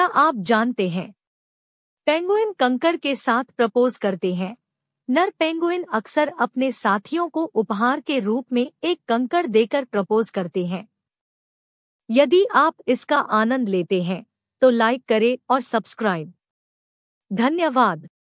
क्या आप जानते हैं पेंगुइन कंकड़ के साथ प्रपोज करते हैं नर पेंगुइन अक्सर अपने साथियों को उपहार के रूप में एक कंकड़ देकर प्रपोज करते हैं यदि आप इसका आनंद लेते हैं तो लाइक करें और सब्सक्राइब धन्यवाद